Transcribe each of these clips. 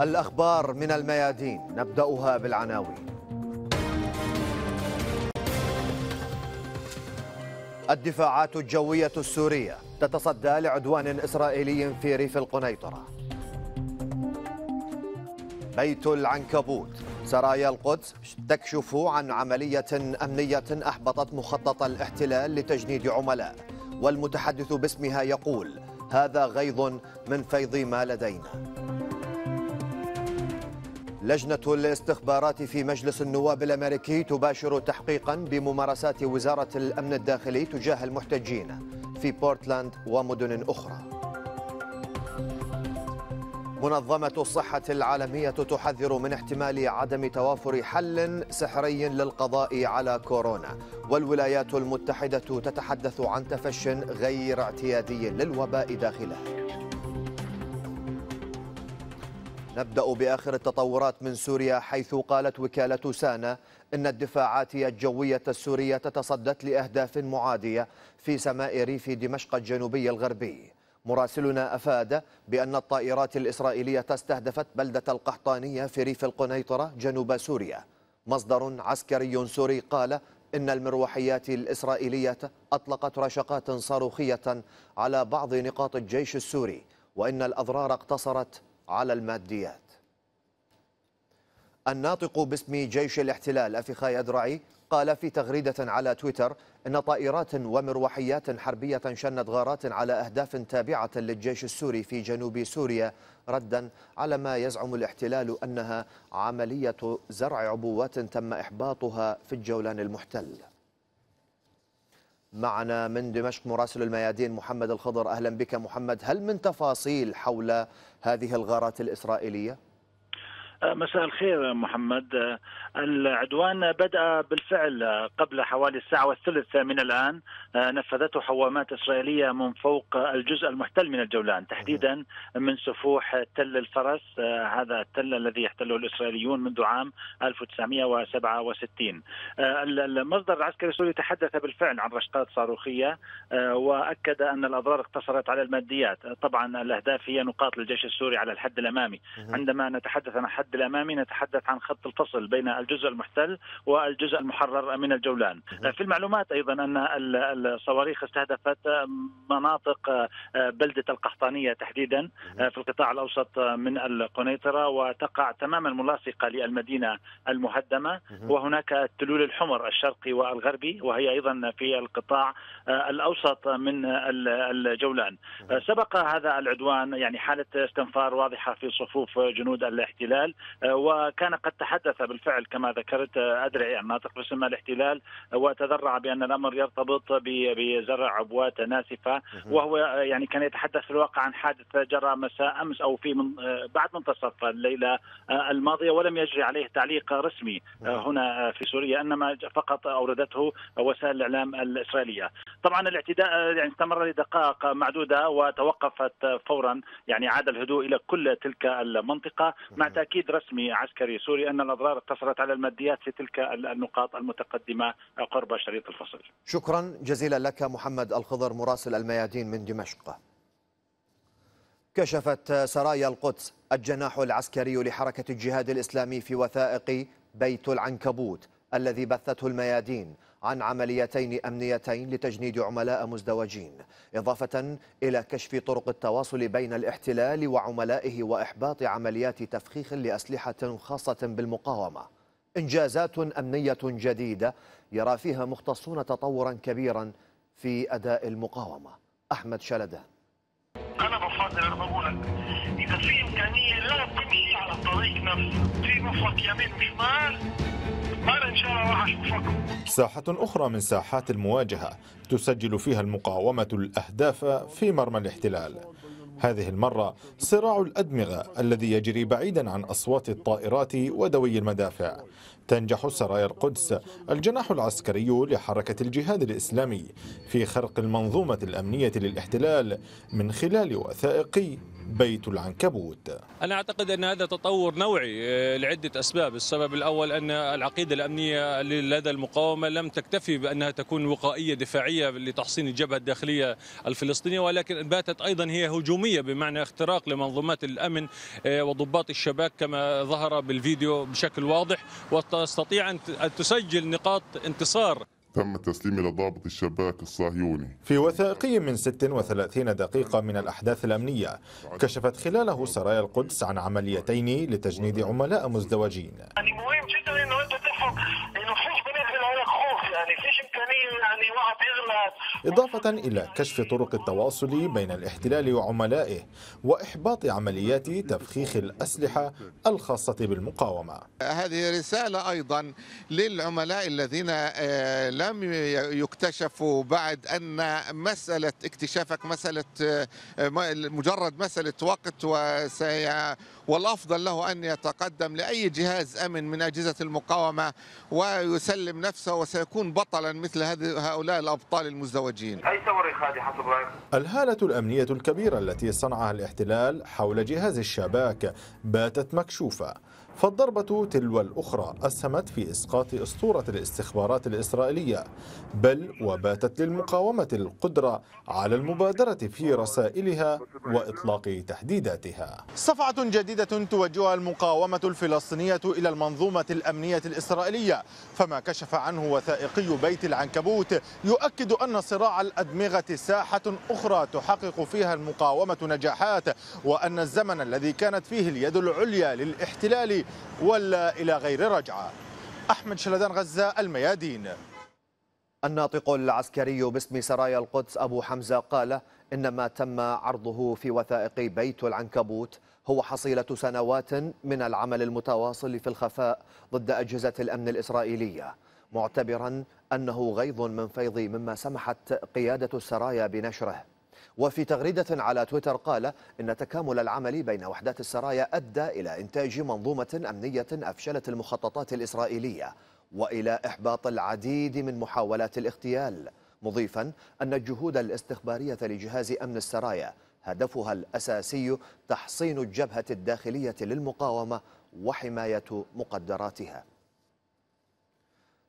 الأخبار من الميادين نبدأها بالعناوين الدفاعات الجوية السورية تتصدى لعدوان إسرائيلي في ريف القنيطرة بيت العنكبوت سرايا القدس تكشف عن عملية أمنية أحبطت مخطط الاحتلال لتجنيد عملاء والمتحدث باسمها يقول هذا غيظ من فيض ما لدينا لجنة الاستخبارات في مجلس النواب الأمريكي تباشر تحقيقا بممارسات وزارة الأمن الداخلي تجاه المحتجين في بورتلاند ومدن أخرى منظمة الصحة العالمية تحذر من احتمال عدم توافر حل سحري للقضاء على كورونا والولايات المتحدة تتحدث عن تفش غير اعتيادي للوباء داخلها نبدأ بآخر التطورات من سوريا حيث قالت وكالة سانا إن الدفاعات الجوية السورية تصدت لأهداف معادية في سماء ريف دمشق الجنوبي الغربي مراسلنا أفاد بأن الطائرات الإسرائيلية استهدفت بلدة القحطانية في ريف القنيطرة جنوب سوريا مصدر عسكري سوري قال إن المروحيات الإسرائيلية أطلقت رشقات صاروخية على بعض نقاط الجيش السوري وإن الأضرار اقتصرت على الماديات الناطق باسم جيش الاحتلال أفخاي أدرعي قال في تغريدة على تويتر إن طائرات ومروحيات حربية شنت غارات على أهداف تابعة للجيش السوري في جنوب سوريا ردا على ما يزعم الاحتلال أنها عملية زرع عبوات تم إحباطها في الجولان المحتل معنا من دمشق مراسل الميادين محمد الخضر أهلا بك محمد هل من تفاصيل حول هذه الغارات الإسرائيلية؟ مساء الخير محمد العدوان بدأ بالفعل قبل حوالي الساعة والثلث من الآن نفذته حوامات إسرائيلية من فوق الجزء المحتل من الجولان تحديدا من سفوح تل الفرس هذا التل الذي يحتله الإسرائيليون منذ عام 1967 المصدر العسكري السوري تحدث بالفعل عن رشقات صاروخية وأكد أن الأضرار اقتصرت على الماديات طبعا الأهداف هي نقاط للجيش السوري على الحد الأمامي عندما نتحدث عن حد الحد الامامي نتحدث عن خط الفصل بين الجزء المحتل والجزء المحرر من الجولان. آه، في المعلومات ايضا ان الصواريخ استهدفت آه، مناطق آه، بلده القحطانيه تحديدا في القطاع الاوسط من القنيطره وتقع تماما ملاصقه للمدينه المهدمه وهناك التلول الحمر الشرقي والغربي وهي ايضا في القطاع الاوسط من الجولان. سبق هذا العدوان يعني حاله استنفار واضحه في صفوف جنود الاحتلال آه، وكان قد تحدث بالفعل كما ذكرت آه، أدرعي عن يعني ناطق باسم الاحتلال آه، وتذرع بأن الأمر يرتبط بزرع عبوات ناسفة وهو يعني كان يتحدث في الواقع عن حادث جرى مساء أمس أو في من بعد منتصف الليلة الماضية ولم يجري عليه تعليق رسمي هنا في سوريا إنما فقط أوردته وسائل الإعلام الإسرائيلية طبعا الاعتداء يعني استمر لدقائق معدودة وتوقفت فورا يعني عاد الهدوء إلى كل تلك المنطقة مع تأكيد تاكيد رسمي عسكري سوري ان الاضرار اقتصرت على الماديات في تلك النقاط المتقدمه قرب شريط الفصل. شكرا جزيلا لك محمد الخضر مراسل الميادين من دمشق. كشفت سرايا القدس الجناح العسكري لحركه الجهاد الاسلامي في وثائق بيت العنكبوت الذي بثته الميادين عن عمليتين أمنيتين لتجنيد عملاء مزدوجين إضافة إلى كشف طرق التواصل بين الاحتلال وعملائه وإحباط عمليات تفخيخ لأسلحة خاصة بالمقاومة إنجازات أمنية جديدة يرى فيها مختصون تطورا كبيرا في أداء المقاومة أحمد شلدان انا بفضل انا بقول لك اذا في امكانيه لا تمشي على الطريق نفسه في مفرق يمين وشمال انا ان شاء الله راح اشوفكم ساحة أخرى من ساحات المواجهة تسجل فيها المقاومة الأهداف في مرمى الاحتلال هذه المرة صراع الأدمغة الذي يجري بعيدا عن أصوات الطائرات ودوي المدافع تنجح سرايا القدس الجناح العسكري لحركة الجهاد الإسلامي في خرق المنظومة الأمنية للاحتلال من خلال وثائقي بيت العنكبوت أنا أعتقد أن هذا تطور نوعي آه، لعدة أسباب السبب الأول أن العقيدة الأمنية لدى المقاومة لم تكتفي بأنها تكون وقائية دفاعية لتحصين الجبهة الداخلية الفلسطينية ولكن باتت أيضا هي هجومية بمعنى اختراق لمنظومات الأمن آه، وضباط الشباك كما ظهر بالفيديو بشكل واضح وتستطيع أن تسجل نقاط انتصار تم تسليمي لضابط الشباك الصهيوني في وثائقي من 36 دقيقة من الأحداث الأمنية كشفت خلاله سرايا القدس عن عمليتين لتجنيد عملاء مزدوجين يعني مهم جدا أنه أنت تفهم أنه إضافة إلى كشف طرق التواصل بين الاحتلال وعملائه وإحباط عمليات تفخيخ الأسلحة الخاصة بالمقاومة هذه رسالة أيضا للعملاء الذين آه، لم يكتشفوا بعد أن مسألة اكتشافك مسألة آه، مجرد مسألة وقت وسي والأفضل له أن يتقدم لأي جهاز أمن من أجهزة المقاومة ويسلم نفسه وسيكون بطلا مثل هؤلاء الأبطال المزدوجين أي ثورة خادي حسب رأيك؟ الهالة الأمنية الكبيرة التي صنعها الاحتلال حول جهاز الشباك باتت مكشوفة فالضربة تلو الأخرى أسهمت في إسقاط أسطورة الاستخبارات الإسرائيلية بل وباتت للمقاومة القدرة على المبادرة في رسائلها وإطلاق تحديداتها صفعة جديدة توجهها المقاومة الفلسطينية إلى المنظومة الأمنية الإسرائيلية فما كشف عنه وثائقي بيت العنكبوت يؤكد أن صراع الأدمغة ساحة أخرى تحقق فيها المقاومة نجاحات وأن الزمن الذي كانت فيه اليد العليا للاحتلال ولا إلى غير رجعة أحمد شلدان غزة الميادين الناطق العسكري باسم سرايا القدس أبو حمزة قال إن ما تم عرضه في وثائق بيت العنكبوت هو حصيلة سنوات من العمل المتواصل في الخفاء ضد أجهزة الأمن الإسرائيلية معتبرا أنه غيظ من فيض مما سمحت قيادة السرايا بنشره وفي تغريدة على تويتر قال إن تكامل العمل بين وحدات السرايا أدى إلى إنتاج منظومة أمنية أفشلت المخططات الإسرائيلية وإلى إحباط العديد من محاولات الاغتيال مضيفا أن الجهود الاستخبارية لجهاز أمن السرايا هدفها الأساسي تحصين الجبهة الداخلية للمقاومة وحماية مقدراتها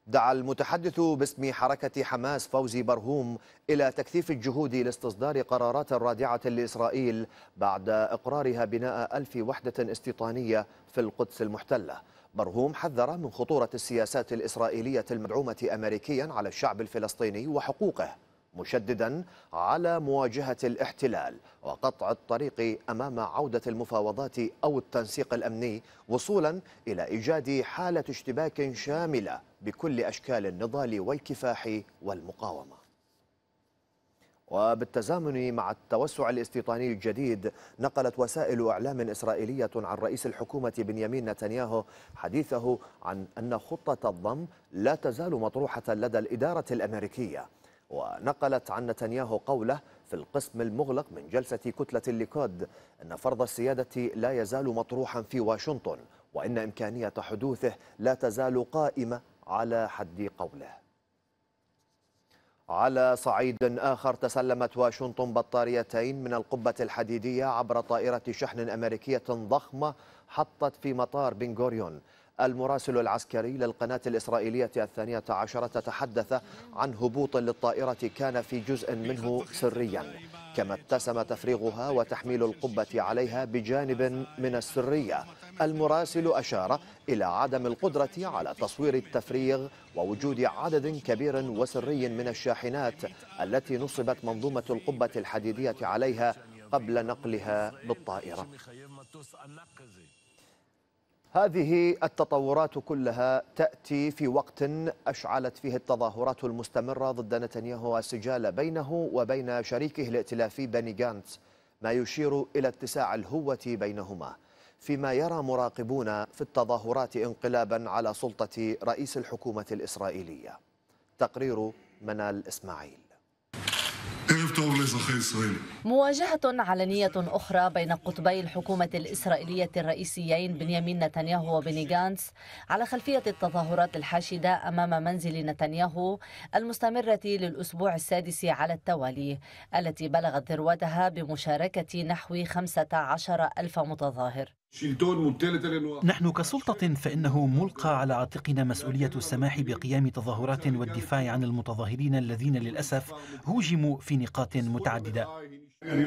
دعا المتحدث باسم حركة حماس فوزي برهوم إلى تكثيف الجهود لاستصدار قرارات رادعة لإسرائيل بعد إقرارها بناء ألف وحدة استيطانية في القدس المحتلة برهوم حذر من خطورة السياسات الإسرائيلية المدعومة أمريكيا على الشعب الفلسطيني وحقوقه مشددا على مواجهة الاحتلال وقطع الطريق أمام عودة المفاوضات أو التنسيق الأمني وصولا إلى إيجاد حالة اشتباك شاملة بكل أشكال النضال والكفاح والمقاومة وبالتزامن مع التوسع الاستيطاني الجديد نقلت وسائل اعلام اسرائيليه عن رئيس الحكومه بنيامين نتنياهو حديثه عن ان خطه الضم لا تزال مطروحه لدى الاداره الامريكيه ونقلت عن نتنياهو قوله في القسم المغلق من جلسة كتلة الليكود أن فرض السيادة لا يزال مطروحا في واشنطن وإن إمكانية حدوثه لا تزال قائمة على حد قوله على صعيد آخر تسلمت واشنطن بطاريتين من القبة الحديدية عبر طائرة شحن أمريكية ضخمة حطت في مطار بنغوريون المراسل العسكري للقناة الإسرائيلية الثانية عشرة تحدث عن هبوط للطائرة كان في جزء منه سريا كما اتسم تفريغها وتحميل القبة عليها بجانب من السرية المراسل أشار إلى عدم القدرة على تصوير التفريغ ووجود عدد كبير وسري من الشاحنات التي نصبت منظومة القبة الحديدية عليها قبل نقلها بالطائرة هذه التطورات كلها تأتي في وقت أشعلت فيه التظاهرات المستمرة ضد نتنياهو السجال بينه وبين شريكه الائتلافي بني جانت ما يشير إلى اتساع الهوة بينهما فيما يرى مراقبون في التظاهرات انقلابا على سلطة رئيس الحكومة الإسرائيلية تقرير منال إسماعيل مواجهة علنية أخرى بين قطبي الحكومة الإسرائيلية الرئيسيين بنيامين نتنياهو وبني جانس على خلفية التظاهرات الحاشدة أمام منزل نتنياهو المستمرة للأسبوع السادس على التوالي التي بلغت ذروتها بمشاركة نحو 15 ألف متظاهر نحن كسلطة فإنه ملقى على عاتقنا مسؤولية السماح بقيام تظاهرات والدفاع عن المتظاهرين الذين للأسف هوجموا في نقاط متعددة يعني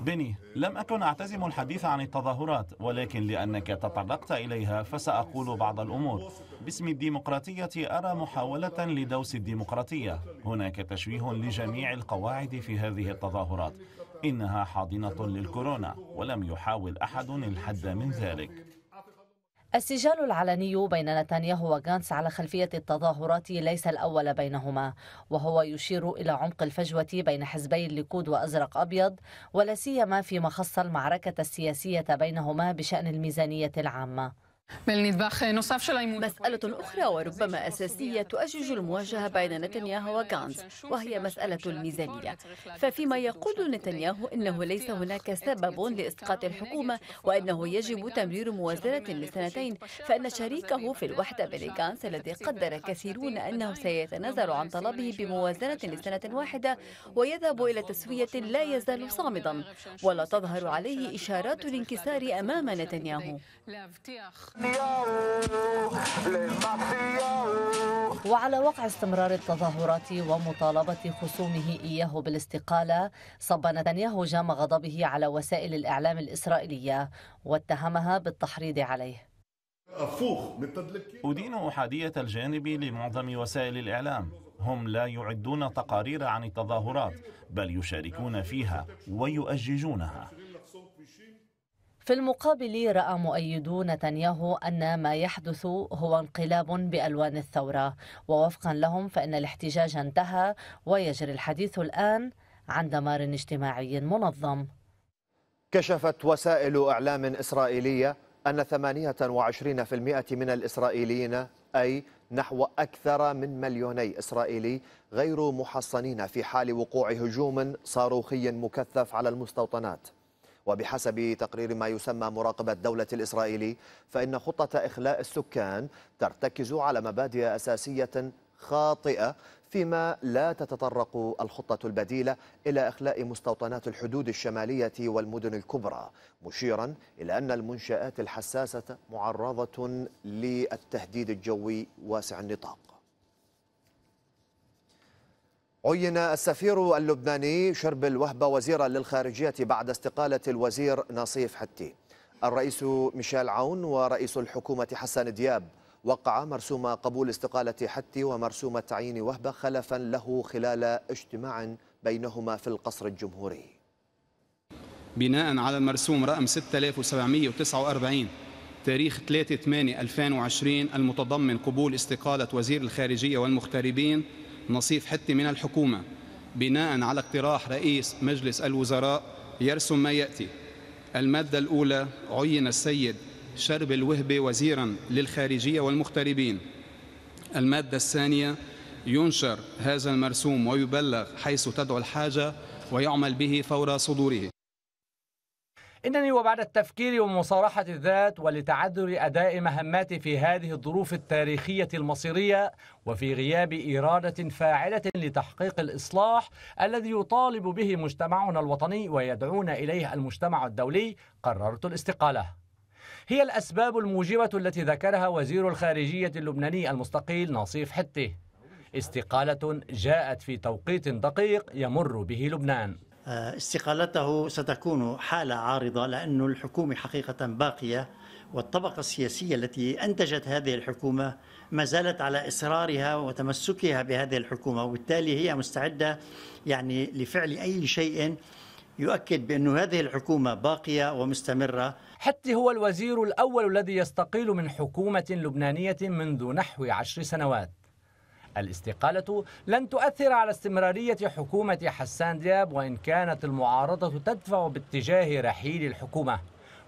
بني لم أكن أعتزم الحديث عن التظاهرات ولكن لأنك تطرقت إليها فسأقول بعض الأمور باسم الديمقراطية أرى محاولة لدوس الديمقراطية هناك تشويه لجميع القواعد في هذه التظاهرات إنها حاضنة للكورونا ولم يحاول أحد الحد من ذلك السجال العلني بين نتنياهو وغانس على خلفية التظاهرات ليس الأول بينهما وهو يشير إلى عمق الفجوة بين حزبي الليكود وأزرق أبيض ولا سيما فيما خص المعركة السياسية بينهما بشأن الميزانية العامة مسألة أخرى وربما أساسية تؤجج المواجهة بين نتنياهو وغانز وهي مسألة الميزانية ففيما يقول نتنياهو أنه ليس هناك سبب لإسقاط الحكومة وأنه يجب تمرير موازنة لسنتين فإن شريكه في الوحدة بني غانز الذي قدر كثيرون أنه سيتنازل عن طلبه بموازنة لسنة واحدة ويذهب إلى تسوية لا يزال صامدا ولا تظهر عليه إشارات الانكسار أمام نتنياهو وعلى وقع استمرار التظاهرات ومطالبة خصومه إياه بالاستقالة صب نتنياهو جام غضبه على وسائل الإعلام الإسرائيلية واتهمها بالتحريض عليه أدين أحادية الجانب لمعظم وسائل الإعلام هم لا يعدون تقارير عن التظاهرات بل يشاركون فيها ويؤججونها في المقابل رأى مؤيدو نتنياهو أن ما يحدث هو انقلاب بألوان الثورة ووفقا لهم فإن الاحتجاج انتهى ويجري الحديث الآن عن دمار اجتماعي منظم كشفت وسائل إعلام إسرائيلية أن 28% من الإسرائيليين أي نحو أكثر من مليوني إسرائيلي غير محصنين في حال وقوع هجوم صاروخي مكثف على المستوطنات وبحسب تقرير ما يسمى مراقبة دولة الإسرائيلي فإن خطة إخلاء السكان ترتكز على مبادئ أساسية خاطئة فيما لا تتطرق الخطة البديلة إلى إخلاء مستوطنات الحدود الشمالية والمدن الكبرى مشيرا إلى أن المنشآت الحساسة معرضة للتهديد الجوي واسع النطاق عين السفير اللبناني شرب الوهبة وزيرا للخارجية بعد استقالة الوزير نصيف حتي الرئيس ميشيل عون ورئيس الحكومة حسن دياب وقع مرسوم قبول استقالة حتي ومرسوم تعيين وهبة خلفا له خلال اجتماع بينهما في القصر الجمهوري بناء على المرسوم رقم 6749 تاريخ 3/8/2020 المتضمن قبول استقالة وزير الخارجية والمغتربين نصيف حتى من الحكومة بناء على اقتراح رئيس مجلس الوزراء يرسم ما يأتي المادة الأولى عين السيد شرب الوهبة وزيرا للخارجية والمغتربين المادة الثانية ينشر هذا المرسوم ويبلغ حيث تدعو الحاجة ويعمل به فور صدوره إنني وبعد التفكير ومصارحة الذات ولتعذر أداء مهماتي في هذه الظروف التاريخية المصيرية وفي غياب إرادة فاعلة لتحقيق الإصلاح الذي يطالب به مجتمعنا الوطني ويدعونا إليه المجتمع الدولي قررت الاستقالة هي الأسباب الموجبة التي ذكرها وزير الخارجية اللبناني المستقيل نصيف حتي استقالة جاءت في توقيت دقيق يمر به لبنان آه، استقالته ستكون حالة عارضة لأن الحكومة حقيقة باقية والطبقة السياسية التي أنتجت هذه الحكومة ما زالت على إصرارها وتمسكها بهذه الحكومة وبالتالي هي مستعدة يعني لفعل أي شيء يؤكد بأن هذه الحكومة باقية ومستمرة حتى هو الوزير الأول الذي يستقيل من حكومة لبنانية منذ نحو عشر سنوات الاستقالة لن تؤثر على استمرارية حكومة حسان دياب وإن كانت المعارضة تدفع باتجاه رحيل الحكومة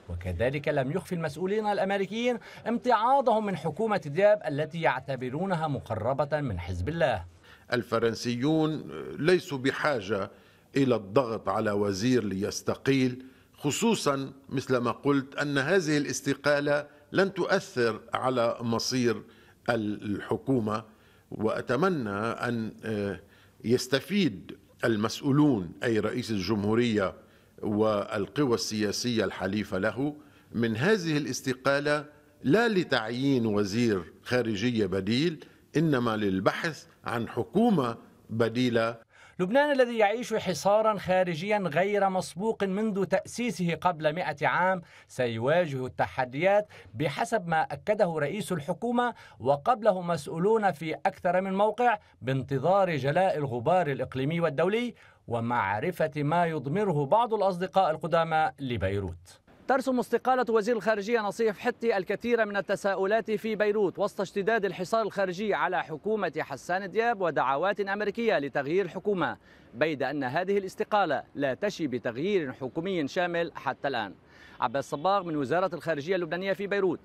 وكذلك لم يخفي المسؤولين الأمريكيين امتعاضهم من حكومة دياب التي يعتبرونها مقربة من حزب الله الفرنسيون ليسوا بحاجة إلى الضغط على وزير ليستقيل خصوصا مثل ما قلت أن هذه الاستقالة لن تؤثر على مصير الحكومة واتمنى ان آه، يستفيد المسؤولون اي رئيس الجمهوريه والقوى السياسيه الحليفه له من هذه الاستقاله لا لتعيين وزير خارجيه بديل انما للبحث عن حكومه بديله لبنان الذي يعيش حصارا خارجيا غير مسبوق منذ تأسيسه قبل مئة عام سيواجه التحديات بحسب ما أكده رئيس الحكومة وقبله مسؤولون في أكثر من موقع بانتظار جلاء الغبار الإقليمي والدولي ومعرفة ما يضمره بعض الأصدقاء القدامى لبيروت ترسم استقالة وزير الخارجية نصيف حتي الكثير من التساؤلات في بيروت وسط اشتداد الحصار الخارجي على حكومة حسان دياب ودعوات أمريكية لتغيير الحكومة بيد أن هذه الاستقالة لا تشي بتغيير حكومي شامل حتى الآن عباس صباغ من وزارة الخارجية اللبنانية في بيروت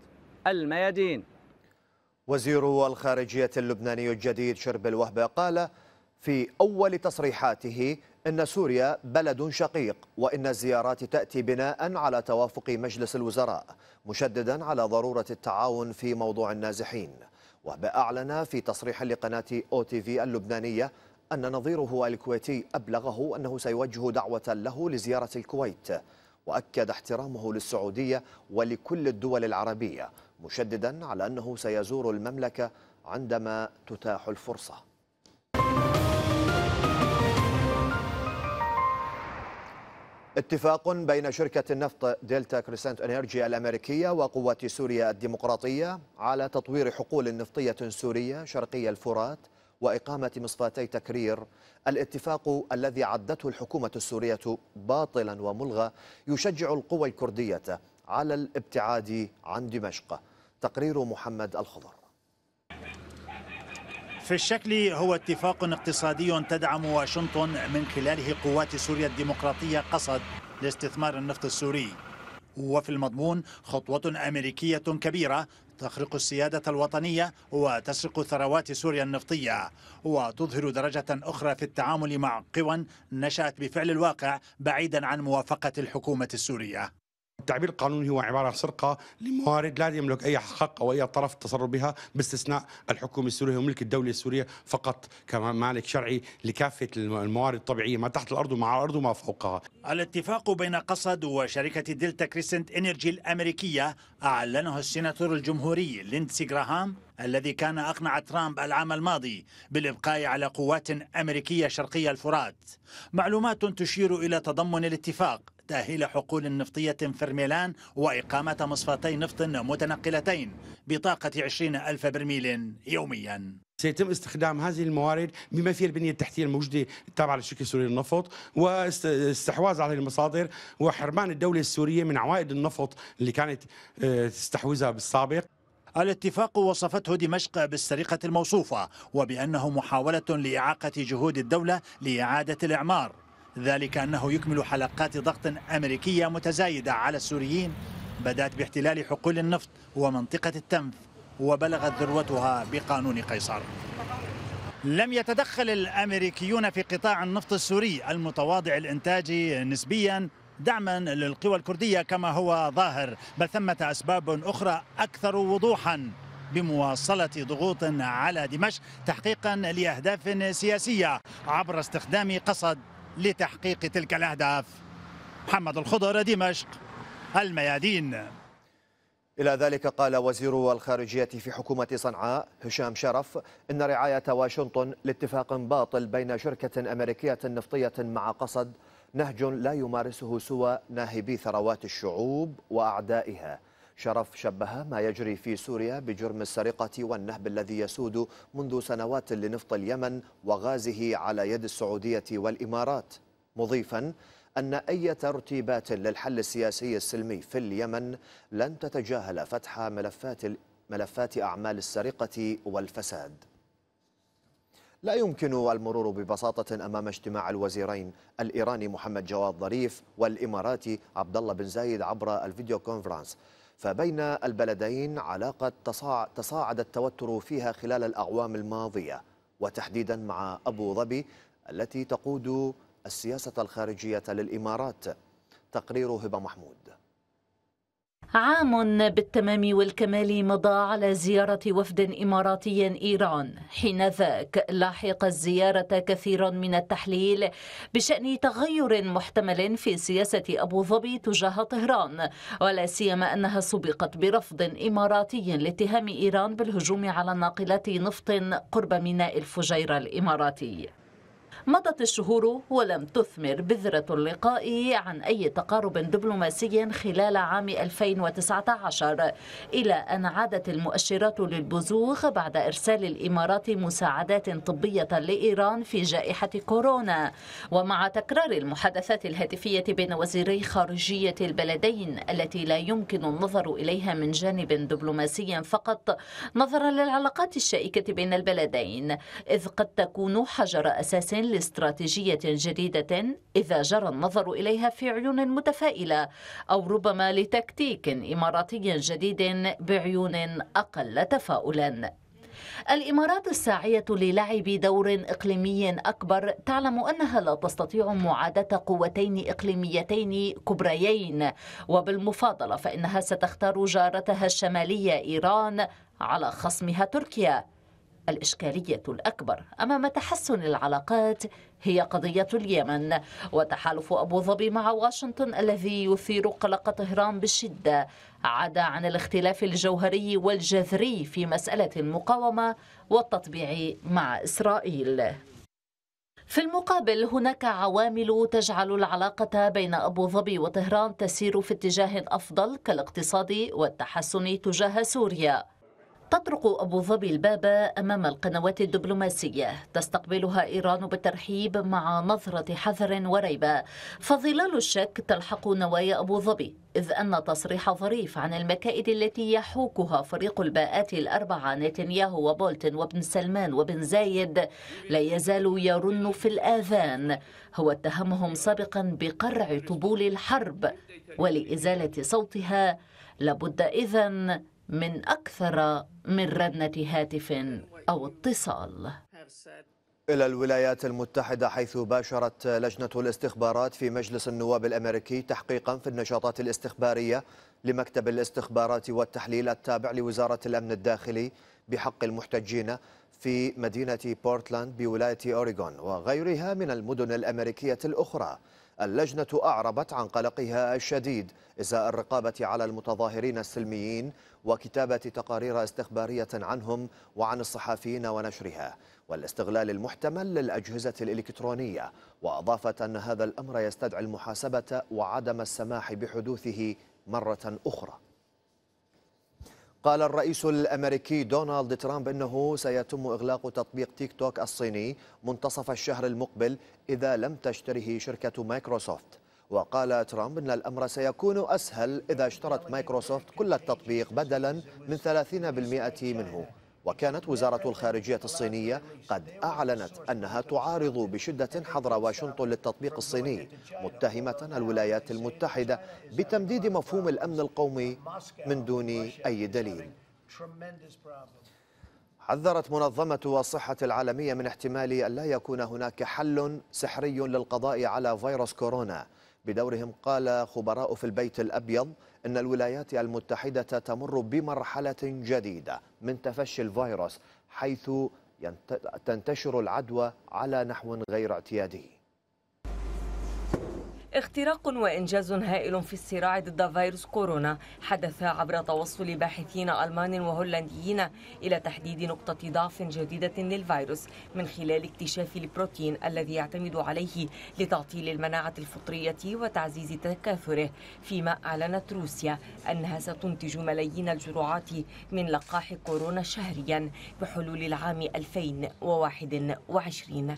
الميادين وزير الخارجية اللبناني الجديد شرب الوهبة قال في أول تصريحاته إن سوريا بلد شقيق وإن الزيارات تأتي بناء على توافق مجلس الوزراء مشددا على ضرورة التعاون في موضوع النازحين وبأعلن في تصريح لقناة أو تي في اللبنانية أن نظيره الكويتي أبلغه أنه سيوجه دعوة له لزيارة الكويت وأكد احترامه للسعودية ولكل الدول العربية مشددا على أنه سيزور المملكة عندما تتاح الفرصة اتفاق بين شركة النفط دلتا كريسنت انرجي الأمريكية وقوات سوريا الديمقراطية على تطوير حقول نفطية سورية شرقي الفرات وإقامة مصفاتي تكرير الاتفاق الذي عدته الحكومة السورية باطلا وملغى يشجع القوى الكردية على الابتعاد عن دمشق تقرير محمد الخضر في الشكل هو اتفاق اقتصادي تدعم واشنطن من خلاله قوات سوريا الديمقراطية قصد لاستثمار النفط السوري وفي المضمون خطوة أمريكية كبيرة تخرق السيادة الوطنية وتسرق ثروات سوريا النفطية وتظهر درجة أخرى في التعامل مع قوى نشأت بفعل الواقع بعيدا عن موافقة الحكومة السورية التعبير القانوني هو عبارة عن سرقة لموارد لا يملك أي حق أو أي طرف التصرف بها باستثناء الحكومة السورية وملك الدولة السورية فقط كمالك شرعي لكافة الموارد الطبيعية ما تحت الأرض وما على الأرض وما فوقها الاتفاق بين قصد وشركة دلتا كريسنت إنرجي الأمريكية أعلنه السيناتور الجمهوري ليندسي جراهام الذي كان أقنع ترامب العام الماضي بالإبقاء على قوات أمريكية شرقية الفرات معلومات تشير إلى تضمن الاتفاق تأهيل حقول نفطية فرميلان وإقامة مصفاتي نفط متنقلتين بطاقة 20 ألف برميل يوميا سيتم استخدام هذه الموارد بما فيها البنية التحتية الموجودة تابعة للشركة السورية للنفط واستحواذ على المصادر وحرمان الدولة السورية من عوائد النفط اللي كانت آه، تستحوذها بالسابق الاتفاق وصفته دمشق بالسرقة الموصوفة وبأنه محاولة لإعاقة جهود الدولة لإعادة الإعمار ذلك أنه يكمل حلقات ضغط أمريكية متزايدة على السوريين بدأت باحتلال حقول النفط ومنطقة التنف وبلغت ذروتها بقانون قيصر لم يتدخل الأمريكيون في قطاع النفط السوري المتواضع الإنتاج نسبيا دعما للقوى الكردية كما هو ظاهر بل ثمة أسباب أخرى أكثر وضوحا بمواصلة ضغوط على دمشق تحقيقا لأهداف سياسية عبر استخدام قصد لتحقيق تلك الأهداف محمد الخضر دمشق الميادين إلى ذلك قال وزير الخارجية في حكومة صنعاء هشام شرف إن رعاية واشنطن لاتفاق باطل بين شركة أمريكية نفطية مع قصد نهج لا يمارسه سوى ناهبي ثروات الشعوب وأعدائها شرف شبه ما يجري في سوريا بجرم السرقة والنهب الذي يسود منذ سنوات لنفط اليمن وغازه على يد السعودية والإمارات مضيفا أن أي ترتيبات للحل السياسي السلمي في اليمن لن تتجاهل فتح ملفات ملفات أعمال السرقة والفساد لا يمكن المرور ببساطة أمام اجتماع الوزيرين الإيراني محمد جواد ظريف والإماراتي عبد الله بن زايد عبر الفيديو كونفرنس فبين البلدين علاقة تصاعد التوتر فيها خلال الأعوام الماضية وتحديدا مع أبو ظبي التي تقود السياسة الخارجية للإمارات تقرير هبة محمود عام بالتمام والكمال مضى على زيارة وفد إماراتي إيران حين ذاك لاحق الزيارة كثير من التحليل بشأن تغير محتمل في سياسة أبو ظبي تجاه طهران ولا سيما أنها سبقت برفض إماراتي لاتهام إيران بالهجوم على ناقلات نفط قرب ميناء الفجيرة الإماراتي مضت الشهور ولم تثمر بذرة اللقاء عن أي تقارب دبلوماسي خلال عام 2019 إلى أن عادت المؤشرات للبزوغ بعد إرسال الإمارات مساعدات طبية لإيران في جائحة كورونا ومع تكرار المحادثات الهاتفية بين وزيري خارجية البلدين التي لا يمكن النظر إليها من جانب دبلوماسي فقط نظرا للعلاقات الشائكة بين البلدين إذ قد تكون حجر أساس استراتيجية جديدة إذا جرى النظر إليها في عيون متفائلة أو ربما لتكتيك إماراتي جديد بعيون أقل تفاؤلاً. الإمارات الساعية للعب دور إقليمي أكبر تعلم أنها لا تستطيع معادة قوتين إقليميتين كبريين وبالمفاضلة فإنها ستختار جارتها الشمالية إيران على خصمها تركيا الإشكالية الأكبر أمام تحسن العلاقات هي قضية اليمن وتحالف أبو ظبي مع واشنطن الذي يثير قلق طهران بشدة عدا عن الاختلاف الجوهري والجذري في مسألة المقاومة والتطبيع مع إسرائيل في المقابل هناك عوامل تجعل العلاقة بين أبو ظبي وطهران تسير في اتجاه أفضل كالاقتصاد والتحسن تجاه سوريا تطرق أبو ظبي الباب أمام القنوات الدبلوماسية تستقبلها إيران بالترحيب مع نظرة حذر وريبة فظلال الشك تلحق نوايا أبو ظبي إذ أن تصريح ظريف عن المكائد التي يحوكها فريق الباءات الأربعة نتنياهو وبولتن وابن سلمان وبن زايد لا يزال يرن في الآذان هو اتهمهم سابقا بقرع طبول الحرب ولإزالة صوتها لابد إذن من أكثر من ردنة هاتف أو اتصال إلى الولايات المتحدة حيث باشرت لجنة الاستخبارات في مجلس النواب الأمريكي تحقيقا في النشاطات الاستخبارية لمكتب الاستخبارات والتحليل التابع لوزارة الأمن الداخلي بحق المحتجين في مدينة بورتلاند بولاية أوريغون وغيرها من المدن الأمريكية الأخرى اللجنة أعربت عن قلقها الشديد إزاء الرقابة على المتظاهرين السلميين وكتابة تقارير استخبارية عنهم وعن الصحفيين ونشرها والاستغلال المحتمل للأجهزة الإلكترونية وأضافت أن هذا الأمر يستدعي المحاسبة وعدم السماح بحدوثه مرة أخرى قال الرئيس الامريكي دونالد ترامب انه سيتم اغلاق تطبيق تيك توك الصيني منتصف الشهر المقبل اذا لم تشتره شركه مايكروسوفت. وقال ترامب ان الامر سيكون اسهل اذا اشترت مايكروسوفت كل التطبيق بدلا من 30% منه وكانت وزارة الخارجية الصينية قد أعلنت أنها تعارض بشدة حظر واشنطن للتطبيق الصيني متهمة الولايات المتحدة بتمديد مفهوم الأمن القومي من دون أي دليل حذرت منظمة الصحة العالمية من احتمال أن لا يكون هناك حل سحري للقضاء على فيروس كورونا بدورهم قال خبراء في البيت الأبيض أن الولايات المتحدة تمر بمرحلة جديدة من تفشي الفيروس حيث تنتشر العدوى على نحو غير اعتيادي اختراق وإنجاز هائل في الصراع ضد فيروس كورونا حدث عبر توصل باحثين ألمان وهولنديين إلى تحديد نقطة ضعف جديدة للفيروس من خلال اكتشاف البروتين الذي يعتمد عليه لتعطيل المناعة الفطرية وتعزيز تكاثره فيما أعلنت روسيا أنها ستنتج ملايين الجرعات من لقاح كورونا شهريا بحلول العام 2021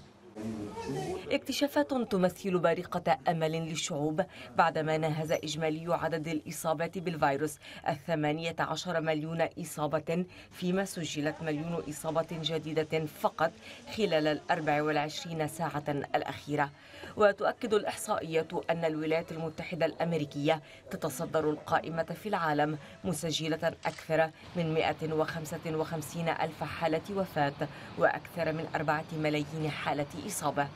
اكتشافات تمثل بارقة أمل للشعوب بعدما ناهز إجمالي عدد الإصابات بالفيروس الثمانية عشر مليون إصابة فيما سجلت مليون إصابة جديدة فقط خلال الأربع والعشرين ساعة الأخيرة وتؤكد الإحصائية أن الولايات المتحدة الأمريكية تتصدر القائمة في العالم مسجلة أكثر من 155 ألف حالة وفاة وأكثر من 4 ملايين حالة إصابة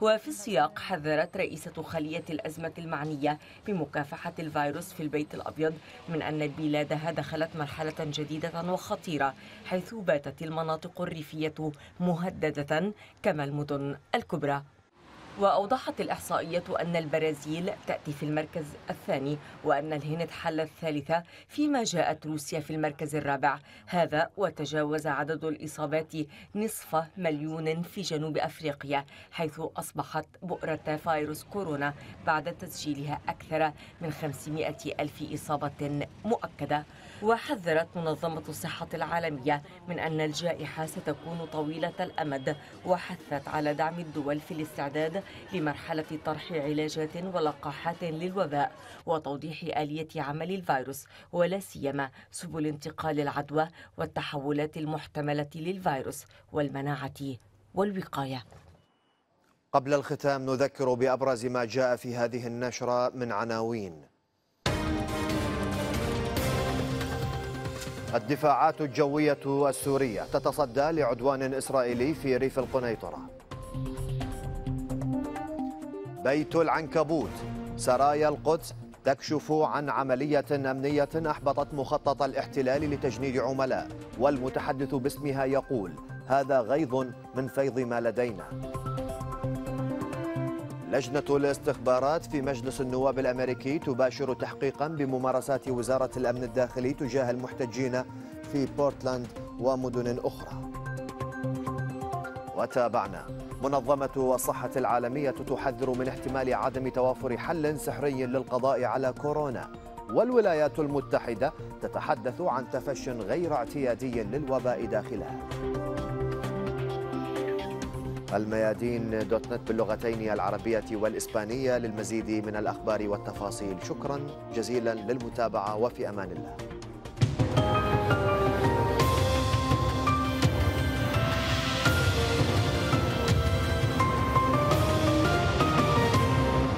وفي السياق حذرت رئيسة خلية الأزمة المعنية بمكافحة الفيروس في البيت الأبيض من أن بلادها دخلت مرحلة جديدة وخطيرة حيث باتت المناطق الريفية مهددة كما المدن الكبرى وأوضحت الإحصائية أن البرازيل تأتي في المركز الثاني وأن الهند حلت الثالثة فيما جاءت روسيا في المركز الرابع هذا وتجاوز عدد الإصابات نصف مليون في جنوب أفريقيا حيث أصبحت بؤرة فيروس كورونا بعد تسجيلها أكثر من 500 ألف إصابة مؤكدة وحذرت منظمة الصحة العالمية من أن الجائحة ستكون طويلة الأمد وحثت على دعم الدول في الاستعداد لمرحلة طرح علاجات ولقاحات للوباء وتوضيح آلية عمل الفيروس ولا سيما سبل انتقال العدوى والتحولات المحتملة للفيروس والمناعة والوقاية قبل الختام نذكر بأبرز ما جاء في هذه النشرة من عناوين الدفاعات الجوية السورية تتصدى لعدوان إسرائيلي في ريف القنيطرة بيت العنكبوت سرايا القدس تكشف عن عملية أمنية أحبطت مخطط الاحتلال لتجنيد عملاء والمتحدث باسمها يقول هذا غيظ من فيض ما لدينا لجنة الاستخبارات في مجلس النواب الأمريكي تباشر تحقيقا بممارسات وزارة الأمن الداخلي تجاه المحتجين في بورتلاند ومدن أخرى وتابعنا منظمة الصحة العالمية تحذر من احتمال عدم توافر حل سحري للقضاء على كورونا والولايات المتحدة تتحدث عن تفش غير اعتيادي للوباء داخلها الميادين دوت نت باللغتين العربية والإسبانية للمزيد من الأخبار والتفاصيل شكرا جزيلا للمتابعة وفي أمان الله